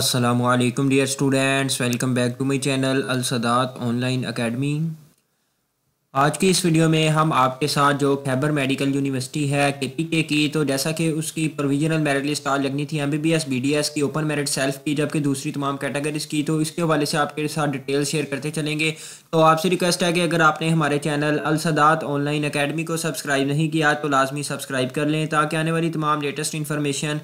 Aslam dear students welcome back to my channel Alsadaat online academy आज की इस वीडियो में हम आपके साथ जो खैबर मेडिकल यूनिवर्सिटी है के पी के की तो जैसा कि उसकी प्रोविजनल मेरिट लिस्ट आज लगनी थी एमबीबीएस बीडीएस की ओपन मेरिट सेल्फ की जबकि दूसरी तमाम कैटेगरीज की तो इसके हवाले से आपके साथ डिटेल शेयर करते चलेंगे तो आपसे रिक्वेस्ट है कि अगर आपने हमारे चैनल अलसदात ऑनलाइन अकेडमी को सब्सक्राइब नहीं किया तो लाजमी सब्सक्राइब कर लें ताकि आने वाली तमाम लेटेस्ट इन्फॉर्मेशन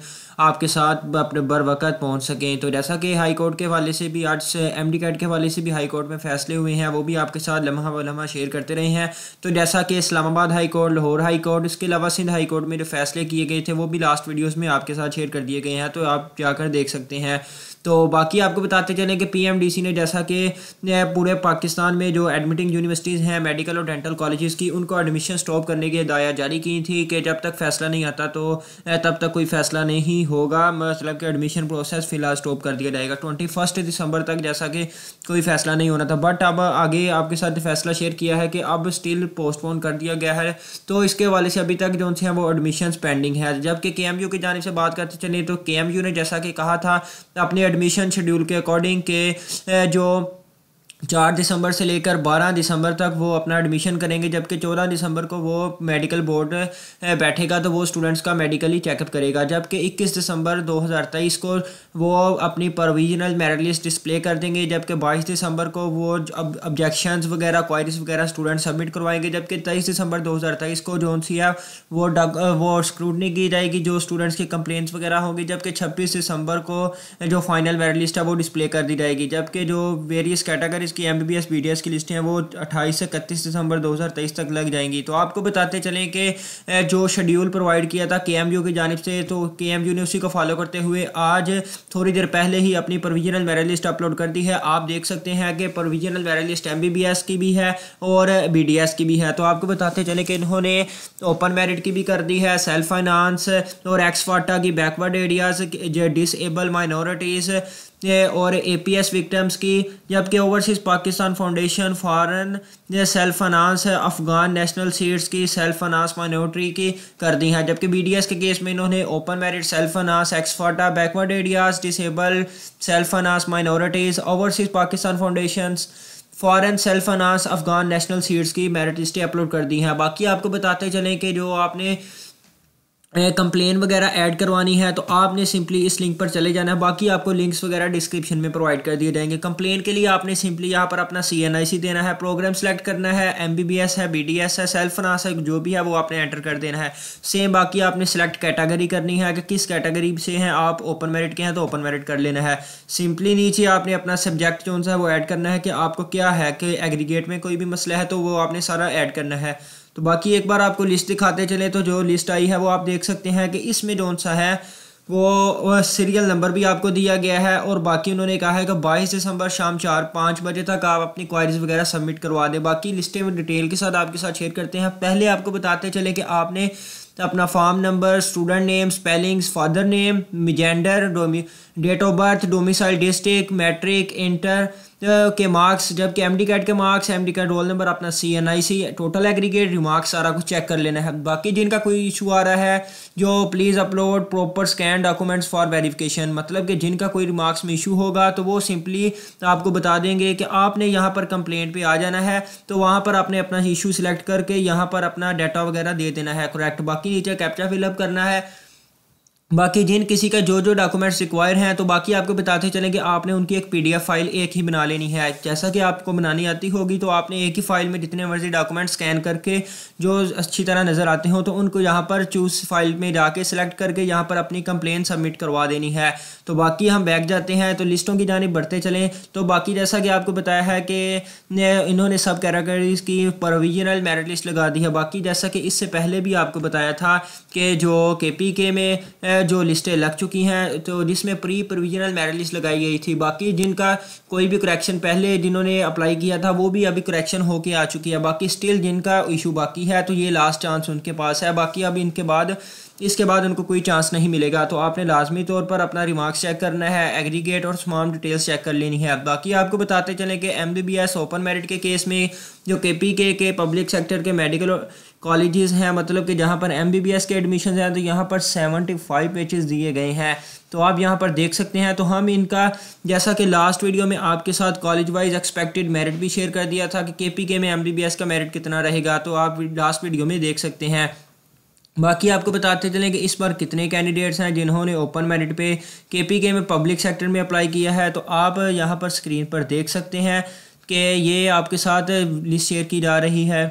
आपके साथ अपने बर वक़्त पहुँच सकें तो जैसा कि हाई कोर्ट के हवाले से भी आज एम डी कैट के हवाले से भी हाई कोर्ट में फैसले हुए हैं वो भी आपके साथ लम्हा व लम्हा शेयर करते रहे हैं तो जैसा कि Islamabad high court Lahore high court इसके अलावा सिंध हाई कोर्ट में जो फैसले किए गए थे वो भी लास्ट वीडियोज़ में आपके साथ शेयर कर दिए गए हैं तो आप जाकर देख सकते हैं तो बाकी आपको बताते चले कि पीएमडीसी ने जैसा कि पूरे पाकिस्तान में जो एडमिटिंग यूनिवर्सिटीज़ हैं मेडिकल और डेंटल कॉलेजेस की उनको एडमिशन स्टॉप करने की हदायत जारी की थी कि जब तक फैसला नहीं आता तो तब तक कोई फैसला नहीं होगा मतलब कि एडमिशन प्रोसेस फ़िलहाल स्टॉप कर दिया जाएगा ट्वेंटी फर्स्ट दिसंबर तक जैसा कि कोई फैसला नहीं होना था बट अब आगे आपके साथ फैसला शेयर किया है कि अब स्टिल पोस्टपोन कर दिया गया है तो इसके हवाले से अभी तक जो हैं वो एडमिशन पेंडिंग है जबकि के एम की जानब से बात करते चले तो के ने जैसा कि कहा था अपने एडमिशन शेड्यूल के अकॉर्डिंग के जो चार दिसंबर से लेकर बारह दिसंबर तक वो अपना एडमिशन करेंगे जबकि चौदह दिसंबर को वो मेडिकल बोर्ड बैठेगा तो वो स्टूडेंट्स का मेडिकली चेकअप करेगा जबकि इक्कीस दिसंबर दो हज़ार तेईस को वो अपनी प्रोविजनल मेरिट लिस्ट डिस्प्ले कर देंगे जबकि बाईस दिसंबर को वो अब ऑब्जेक्शन वगैरह क्वायरीज वगैरह स्टूडेंट सबमिट करवाएंगे जबकि तेईस दिसंबर दो हज़ार तेईस को जो सी है वो डग वो स्क्रूटनी की जाएगी जो स्टूडेंट्स की कंप्लेंट्स वगैरह होंगी जबकि छब्बीस दिसंबर को जो फाइनल मेरिट लिस्ट है वो डिस्प्ले कर दी जाएगी जबकि जो वेरियस कैटेगरी कॉलेज की एम बी की लिस्टें हैं वो 28 से 31 दिसंबर 2023 तक लग जाएंगी तो आपको बताते चलें कि जो शेड्यूल प्रोवाइड किया था के की जानब से तो के ने उसी को फॉलो करते हुए आज थोड़ी देर पहले ही अपनी प्रोविजनल मेरिट लिस्ट अपलोड कर दी है आप देख सकते हैं कि प्रोविजनल मेरिट लिस्ट एम की भी है और बी की भी है तो आपको बताते चलें कि इन्होंने ओपन मेरिट की भी कर दी है सेल्फ फाइनेंस और एक्सफाटा की बैकवर्ड एरियाज़ डिसेबल माइनॉरिटीज़ और ए पी एस विक्टम्स की जबकि overseas Pakistan foundation foreign self finance Afghan national seats की सेल्फ अनास माइनॉरिटी की कर दी हैं जबकि बी डी एस के केस में इन्होंने open merit self finance ex FATA backward areas disable self finance minorities overseas Pakistan foundation foreign self finance Afghan national seats की मेरिट लिस्टें अपलोड कर दी हैं बाकी आपको बताते चलें कि जो आपने कंप्लेन वगैरह ऐड करवानी है तो आपने सिंपली इस लिंक पर चले जाना है बाकी आपको लिंक्स वगैरह डिस्क्रिप्शन में प्रोवाइड कर दिए जाएंगे कंप्लेन के लिए आपने सिंपली यहाँ पर अपना सी देना है प्रोग्राम सेलेक्ट करना है एम है बी है सेल्फ फाइनांस है जो भी है वो आपने एंटर कर देना है सेम बाकी आपने सेलेक्ट कैटेगरी करनी है कि किस कैटेगरी से हैं आप ओपन मेरिट के हैं तो ओपन मेरिट कर लेना है सिंपली नीचे आपने अपना सब्जेक्ट जो है वो ऐड करना है कि आपको क्या है कि एग्रीगेट में कोई भी मसला है तो वो आपने सारा ऐड करना है तो बाकी एक बार आपको लिस्ट दिखाते चले तो जो लिस्ट आई है वो आप देख सकते हैं कि इसमें कौन सा है वो सीरियल नंबर भी आपको दिया गया है और बाकी उन्होंने कहा है कि बाईस दिसंबर शाम चार पाँच बजे तक आप अपनी क्वारीज वगैरह सबमिट करवा दें बाकी लिस्टें में डिटेल के साथ आपके साथ शेयर करते हैं पहले आपको बताते चले कि आपने अपना form number student name spellings father name gender date of birth domicile district matric inter के मार्क्स जबकि एम डी कैट के marks M D CAT roll number अपना C N I C total aggregate remarks सारा कुछ check कर लेना है बाकी जिनका कोई इशू आ रहा है जो please upload proper scan documents for verification मतलब कि जिनका कोई रिमार्क्स में इशू होगा तो वो सिंपली आपको बता देंगे कि आपने यहाँ पर कंप्लेंट पे आ जाना है तो वहाँ पर आपने अपना इशू सिलेक्ट करके यहाँ पर अपना डाटा वगैरह दे देना है करेक्ट बाकी नीचे कैप्चा फिलअप करना है बाकी जिन किसी का जो जो डॉक्यूमेंट्स रिक्वायर हैं तो बाकी आपको बताते चलें कि आपने उनकी एक पीडीएफ फाइल एक ही बना लेनी है जैसा कि आपको बनानी आती होगी तो आपने एक ही फाइल में जितने मर्जी डॉक्यूमेंट स्कैन करके जो अच्छी तरह नज़र आते हो तो उनको यहाँ पर चूज़ फाइल में जाके सेलेक्ट करके यहाँ पर अपनी कंप्लेन सबमिट करवा देनी है तो बाकी हम बैग जाते हैं तो लिस्टों की जानी बढ़ते चलें तो बाकी जैसा कि आपको बताया है कि इन्होंने सब कैटेगरीज की प्रोविजनल मेरिट लिस्ट लगा दी है बाकी जैसा कि इससे पहले भी आपको बताया था कि जो के में है जो लिस्टें लग चुकी हैं तो जिसमें प्री प्रोविजनल मेरिट लिस्ट लगाई गई थी बाकी जिनका कोई भी करेक्शन पहले जिन्होंने अप्लाई किया था वो भी अभी करेक्शन होके आ चुकी है बाकी स्टिल जिनका इशू बाकी है तो ये लास्ट चांस उनके पास है बाकी अब इनके बाद इसके बाद उनको कोई चांस नहीं मिलेगा तो आपने लाजमी तौर पर अपना रिमार्क्स चेक करना है एग्रीगेट और तमाम डिटेल्स चेक कर लेनी है बाकी आपको बताते चलें कि M B B S open merit के केस में जो के पी के के पब्लिक सेक्टर के मेडिकल कॉलेजेस हैं मतलब कि जहाँ पर एम बी बी एस के एडमिशन हैं तो यहाँ पर सेवनटी फाइव पेजेस दिए गए हैं तो आप यहाँ पर देख सकते हैं तो हम इनका जैसा कि लास्ट वीडियो में आपके साथ कॉलेज वाइज एक्सपेक्टेड मेरिट भी शेयर कर दिया था कि के पी के में एम बी बी एस का मेरिट कितना रहेगा तो आप लास्ट वीडियो में देख सकते हैं बाकी आपको बताते चलें कि इस बार कितने कैंडिडेट्स हैं जिन्होंने ओपन मेरिट पे केपीके में पब्लिक सेक्टर में अप्लाई किया है तो आप यहाँ पर स्क्रीन पर देख सकते हैं कि ये आपके साथ लिस्ट शेयर की जा रही है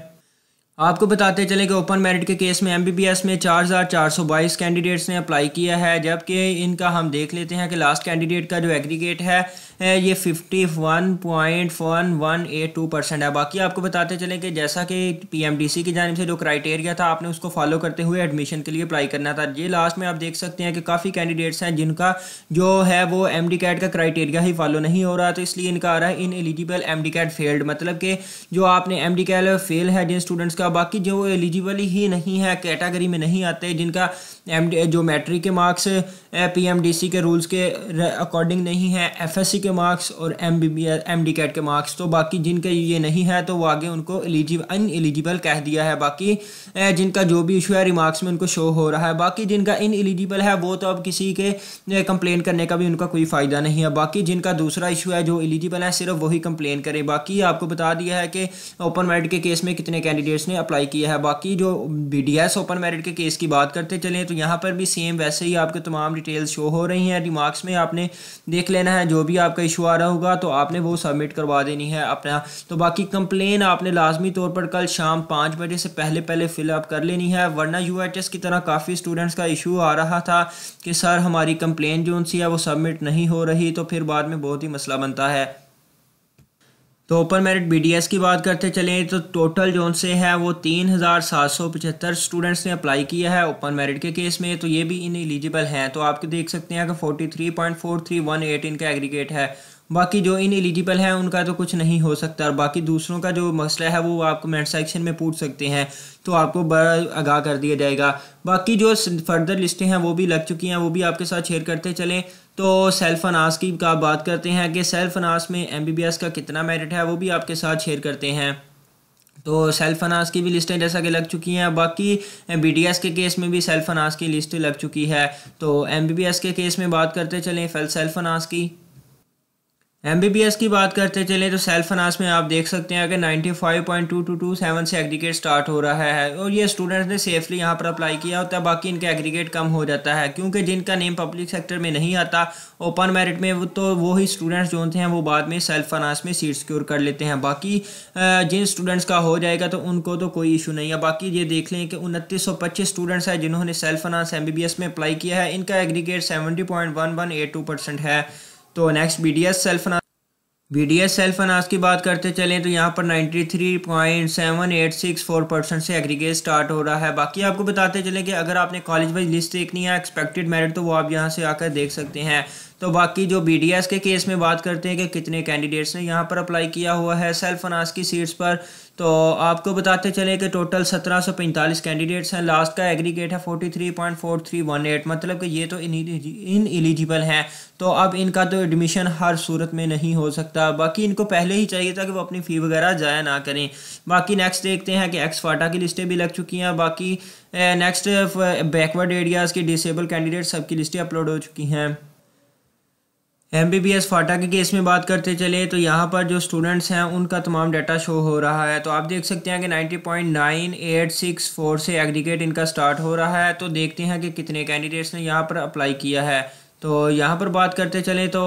आपको बताते चले कि ओपन मेरिट के केस में एमबीबीएस में 4,422 कैंडिडेट्स ने अप्लाई किया है जबकि इनका हम देख लेते हैं कि लास्ट कैंडिडेट का जो एग्रीगेट है ये fifty one point one one eight two percent है बाकी आपको बताते चलें कि जैसा कि पीएमडीसी की जानब से जो क्राइटेरिया था आपने उसको फॉलो करते हुए एडमिशन के लिए अप्लाई करना था ये लास्ट में आप देख सकते हैं कि काफ़ी कैंडिडेट्स हैं जिनका जो है वो एम कैट का क्राइटेरिया ही फॉलो नहीं हो रहा तो इसलिए इनका आ रहा है ineligible M CAT failed मतलब कि जो आपने एम कैट फेल है जिन स्टूडेंट्स का बाकी जो एलिजिबल ही नहीं है कैटेगरी में नहीं आते जिनका एम जो मैट्रिक के मार्क्स पीएमडीसी के रूल्स के अकॉर्डिंग नहीं है एफएससी के मार्क्स और एम बी कैट के मार्क्स तो बाकी जिनके ये नहीं है तो वो आगे उनको एलिजिबल अन एलिजिबल कह दिया है बाकी जिनका जो भी इशू है रिमार्क्स में उनको शो हो रहा है बाकी जिनका इन एलिजिबल है वो तो अब किसी के कंप्लेन करने का भी उनका कोई फ़ायदा नहीं है बाकी जिनका दूसरा इशू है जो एलिजिबल है सिर्फ वही कंप्लेन करें बाकी आपको बता दिया है कि ओपन मेरिट के केस में कितने कैंडिडेट्स ने अप्लाई किया है बाकी जो बी ओपन मेरिट के केस की बात करते चलें तो यहाँ पर भी सेम वैसे ही आपके तमाम डिटेल्स शो हो रही हैं रिमार्क्स में आपने देख लेना है जो भी आपका इशू आ रहा होगा तो आपने वो सबमिट करवा देनी है अपना तो बाकी कंप्लेन आपने लाजमी तौर पर कल शाम पाँच बजे से पहले पहले फिलअप कर लेनी है वरना यू की तरह काफ़ी स्टूडेंट्स का इशू आ रहा था कि सर हमारी कंप्लेन जो सी है वो सबमिट नहीं हो रही तो फिर बाद में बहुत ही मसला बनता है तो ओपन मेरिट बीडीएस की बात करते चलें तो टोटल जो उनसे है वो तीन हज़ार सात सौ पचहत्तर स्टूडेंट्स ने अप्लाई किया है ओपन मेरिट के केस में तो ये भी इन एलिजिबल हैं तो आप देख सकते हैं कि forty three point four three one eight इनका एग्रीगेट है बाकी जो इन एलिजिबल हैं उनका तो कुछ नहीं हो सकता और बाकी दूसरों का जो मसला है वो आप कमेंट सेक्शन में पूछ सकते हैं तो आपको बड़ा आगाह कर दिया जाएगा बाकी जो फर्दर लिस्टें हैं वो भी लग चुकी हैं वो भी आपके साथ शेयर करते चलें तो सेल्फ अनास की का बात करते हैं कि सेल्फ अनास में एम का कितना मेरिट है वो भी आपके साथ शेयर करते हैं तो सेल्फ अनास की भी लिस्टें जैसा कि लग चुकी हैं बाकी एस के केस में भी सेल्फ अनास की लिस्ट लग चुकी है तो एस के केस में बात करते चलें सेल्फ अनास की एम की बात करते चले तो सेल्फ फाइनेंस में आप देख सकते हैं कि 95.2227 से एग्रीगेट स्टार्ट हो रहा है और ये स्टूडेंट्स ने सेफली यहाँ पर अप्लाई किया होता है बाकी इनका एग्रीगेट कम हो जाता है क्योंकि जिनका नेम पब्लिक सेक्टर में नहीं आता ओपन मेरिट में वो तो वो ही स्टूडेंट्स जो होते हैं वो बाद में सेल्फ फाइनेंस में सीट सिक्योर कर लेते हैं बाकी जिन स्टूडेंट्स का हो जाएगा तो उनको तो कोई इशू नहीं है बाकी ये देख लें कि उनतीस स्टूडेंट्स हैं जिन्होंने सेल्फ फाइनेंस एम में अप्लाई किया है इनका एग्रीगेट सेवेंटी है तो next B D S self finance B D S self finance की बात करते चलें तो यहाँ पर ninety three point seven eight six four percent से एग्रीगेट स्टार्ट हो रहा है बाकी आपको बताते चलें कि अगर आपने कॉलेज वाइज लिस्ट देखनी है एक्सपेक्टेड मेरिट तो वो आप यहाँ से आकर देख सकते हैं तो बाकी जो बी के केस में बात करते हैं कि कितने कैंडिडेट्स ने यहाँ पर अप्लाई किया हुआ है सेल्फ अनास की सीट्स पर तो आपको बताते चले कि टोटल 1745 कैंडिडेट्स हैं लास्ट का एग्रीगेट है 43.4318 मतलब कि ये तो इन एलिजिबल हैं तो अब इनका तो एडमिशन हर सूरत में नहीं हो सकता बाकी इनको पहले ही चाहिए था कि वो अपनी फ़ी वगैरह जाया ना करें बाकी नेक्स्ट देखते हैं कि एक्सफाटा की लिस्टें भी लग चुकी हैं बाकी नेक्स्ट बैकवर्ड एरियाज़ के डिसेबल कैंडिडेट्स सबकी लिस्टें अपलोड हो चुकी हैं M B B S FATA के केस में बात करते चले तो यहाँ पर जो स्टूडेंट्स हैं उनका तमाम डाटा शो हो रहा है तो आप देख सकते हैं कि 90.9864 से एग्रीगेट इनका स्टार्ट हो रहा है तो देखते हैं कि कितने कैंडिडेट्स ने यहाँ पर अप्लाई किया है तो यहाँ पर बात करते चले तो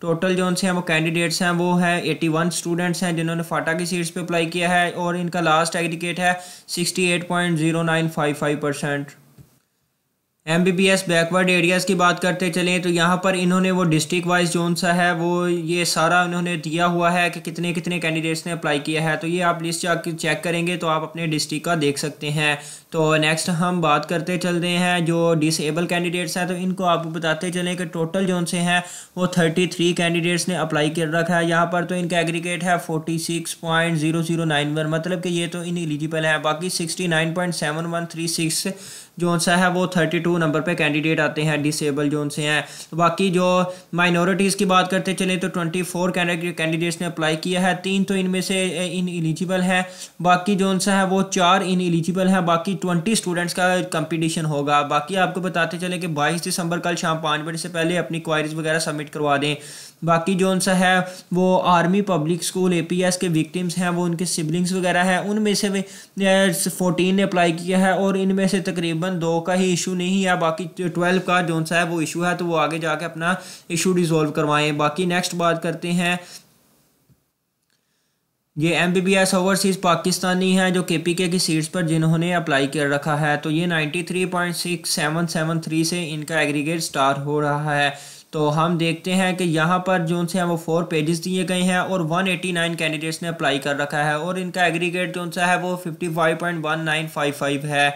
टोटल जो उनसे हैं वो कैंडिडेट्स हैं वो हैं 81 स्टूडेंट्स हैं जिन्होंने फाटा की सीट्स पे अप्लाई किया है और इनका लास्ट एग्रीगेट है 68.0955 percent M B B S backward areas की बात करते चलें तो यहाँ पर इन्होंने वो डिस्ट्रिक्ट वाइज जोन सा है वो ये सारा इन्होंने दिया हुआ है कि कितने कितने कैंडिडेट्स ने अप्लाई किया है तो ये आप लिस्ट जाकर चेक करेंगे तो आप अपने डिस्ट्रिक्ट का देख सकते हैं तो नेक्स्ट हम बात करते चलते हैं जो डिसेबल कैंडिडेट्स हैं तो इनको आप बताते चलें कि टोटल जो उनसे हैं वो थर्टी थ्री कैंडिडेट्स ने अप्लाई कर रखा है यहाँ पर तो इनका एग्रीगेट है forty six point zero zero nine one मतलब कि ये तो इन एलिजिबल हैं बाकी sixty nine point seven one three six जो सा है वो थर्टी टू नंबर पे कैंडिडेट आते हैं डिसेबल जो उनसे हैं तो बाकी जो माइनॉरिटीज़ की बात करते चले तो ट्वेंटी फोर कैंडिडेट्स ने अप्लाई किया है तीन तो इनमें से इन एलिजिबल हैं बाकी जो सा है वो चार इन एलिजिबल हैं बाकी ट्वेंटी स्टूडेंट्स का कंपटीशन होगा बाकी आपको बताते चले कि बाईस दिसंबर कल शाम पाँच बजे से पहले अपनी क्वायरीज वगैरह सबमिट करवा दें बाकी जो सा है वो army public school A P S के विक्टिम्स हैं वो उनके सिबलिंग्स वगैरह हैं उनमें से फोर्टीन ने अप्लाई किया है और इनमें से तकरीबन दो का ही इशू नहीं है बाकी ट्वेल्व का जो सा है वो इशू है तो वो आगे जाके अपना इशू रिजोल्व करवाएं बाकी नेक्स्ट बात करते हैं ये M B B S overseas Pakistani हैं जो के पी के की सीट्स पर जिन्होंने अप्लाई कर रखा है तो ये ninety three point six seven seven three से इनका एग्रीगेट स्टार हो रहा है तो हम देखते हैं कि यहाँ पर जो उनसे हैं वो फोर पेजेस दिए गए हैं और 189 कैंडिडेट्स ने अप्लाई कर रखा है और इनका एग्रीगेट जो सा है वो 55.1955 है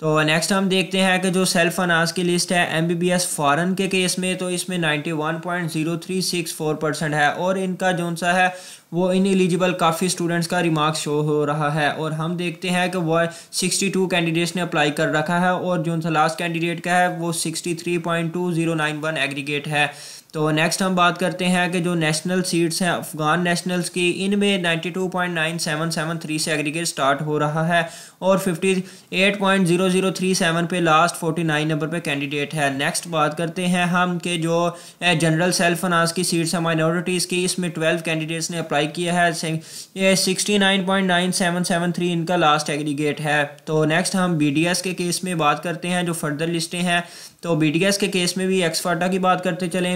तो नेक्स्ट हम देखते हैं कि जो सेल्फ अनाज की लिस्ट है M B B S foreign के केस में तो इसमें ninety one point zero three six four percent है और इनका जो सा है वो इन एलिजिबल काफ़ी स्टूडेंट्स का रिमार्क शो हो रहा है और हम देखते हैं कि वह सिक्सटी टू कैंडिडेट्स ने अप्लाई कर रखा है और जो सा लास्ट कैंडिडेट का है वो sixty three point two zero nine one aggregate है तो नेक्स्ट हम बात करते हैं कि जो नेशनल सीट्स हैं अफ़गान नेशनल्स की इनमें 92.9773 से एग्रीगेट स्टार्ट हो रहा है और 58.0037 पे लास्ट 49 नंबर पे कैंडिडेट है नेक्स्ट बात करते हैं हम के जो जनरल सेल्फ फनास की सीट्स हैं माइनॉरिटीज़ की इसमें 12 कैंडिडेट्स ने अप्लाई किया है सिक्सटी इनका लास्ट एग्रीगेट है तो नेक्स्ट हम बी के केस में बात करते हैं जो फर्दर लिस्टें हैं तो बी के केस में भी एक्सफाटा की बात करते चलें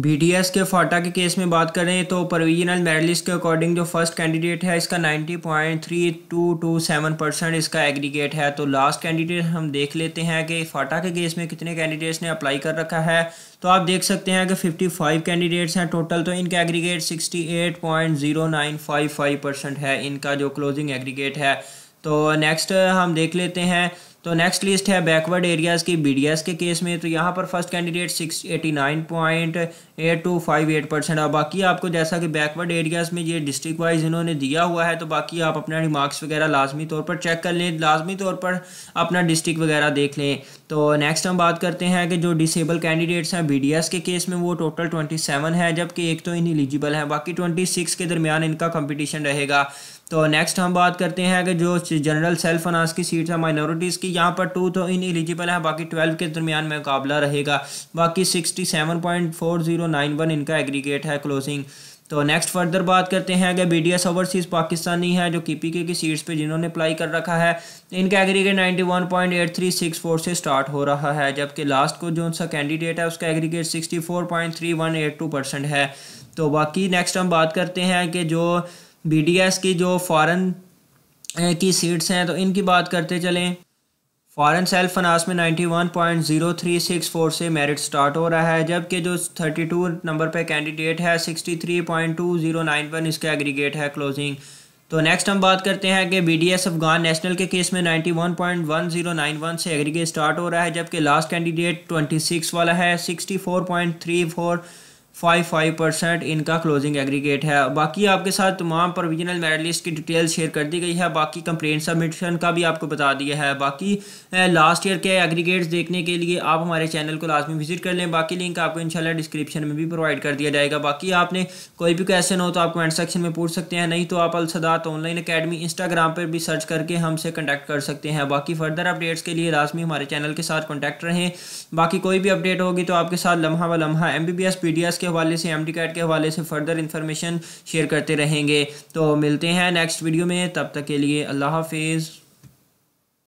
बीडीएस के फाटा के केस में बात करें तो प्रोविजनल मेडलिस्ट के अकॉर्डिंग जो फर्स्ट कैंडिडेट है इसका 90.3227 परसेंट इसका एग्रीगेट है तो लास्ट कैंडिडेट हम देख लेते हैं कि फाटा के केस में कितने कैंडिडेट्स ने अप्लाई कर रखा है तो आप देख सकते हैं कि 55 कैंडिडेट्स हैं टोटल तो इनका एग्रीगेट सिक्सटी परसेंट है इनका जो क्लोजिंग एग्रीगेट है तो नेक्स्ट हम देख लेते हैं तो नेक्स्ट लिस्ट है बैकवर्ड एरियाज़ की बीडीएस के केस में तो यहाँ पर first candidate six eighty nine point eight two five eight percent और बाकी आपको जैसा कि बैकवर्ड एरियाज़ में ये डिस्ट्रिक्ट वाइज इन्होंने दिया हुआ है तो बाकी आप अपना रिमार्क्स वगैरह लाजमी तौर पर चेक कर लें लाजमी तौर पर अपना डिस्ट्रिक्ट वगैरह देख लें तो नेक्स्ट हम बात करते हैं कि जो डिसेबल कैंडिडेट्स हैं बी के केस में वो टोटल ट्वेंटी है जबकि एक तो इन एलिजिबल हैं बाकी ट्वेंटी के दरमियान इनका कंपटीशन रहेगा तो नेक्स्ट हम बात करते हैं कि जो जनरल सेल्फ अनास की सीट है माइनॉरिटीज़ की यहाँ पर टू तो इन एलिजिबल है बाकी ट्वेल्व के दरमियान मुकाबला रहेगा बाकी sixty seven point four zero nine one इनका एग्रीगेट है क्लोजिंग तो नेक्स्ट फर्दर बात करते हैं कि B D S overseas Pakistani है जो की पी के की सीट्स पे जिन्होंने अप्लाई कर रखा है इनका aggregate ninety one point eight three six four से स्टार्ट हो रहा है जबकि लास्ट को जो उनका कैंडिडेट है उसका aggregate sixty four point three one eight two percent है तो बाकी नेक्स्ट हम बात करते हैं कि जो बी की जो फ़ॉरन eh, की सीट्स हैं तो इनकी बात करते चलें फ़ॉरन सेल्फ फनास में 91.0364 से मेरिट स्टार्ट हो रहा है जबकि जो 32 नंबर पे कैंडिडेट है 63.2091 इसका एग्रीगेट है क्लोजिंग तो नेक्स्ट हम बात करते हैं कि बी अफगान नेशनल के केस में 91.1091 से एग्रीगेट स्टार्ट हो रहा है जबकि लास्ट कैंडिडेट 26 वाला है सिक्सटी फाइव फाइव परसेंट इनका क्लोजिंग एग्रीगेट है बाकी आपके साथ तमाम प्रोविजनल मेरिट लिस्ट की डिटेल शेयर कर दी गई है बाकी कंप्लेन सबमिशन का भी आपको बता दिया है बाकी लास्ट ईयर के एग्रीगेट्स देखने के लिए आप हमारे चैनल को लाजमी विजिट कर लें बाकी लिंक आपको इंशाल्लाह डिस्क्रिप्शन में भी प्रोवाइड कर दिया जाएगा बाकी आपने कोई भी क्वेश्चन हो तो आप कमेंट सेक्शन में पूछ सकते हैं नहीं तो आप अलसदात ऑनलाइन अकेडमी इंस्टाग्राम पर भी सर्च करके हमसे कंटेक्ट कर सकते हैं बाकी फर्दर अपडेट्स के लिए लाजमी हमारे चैनल के साथ कॉन्टैक्ट रहें बाकी कोई भी अपडेट होगी तो आपके साथ लम्हा व लम्हा एम बी के हवाले से एम कैट के हवाले से फर्दर इन्फॉर्मेशन शेयर करते रहेंगे तो मिलते हैं नेक्स्ट वीडियो में तब तक के लिए अल्लाह हाफिज़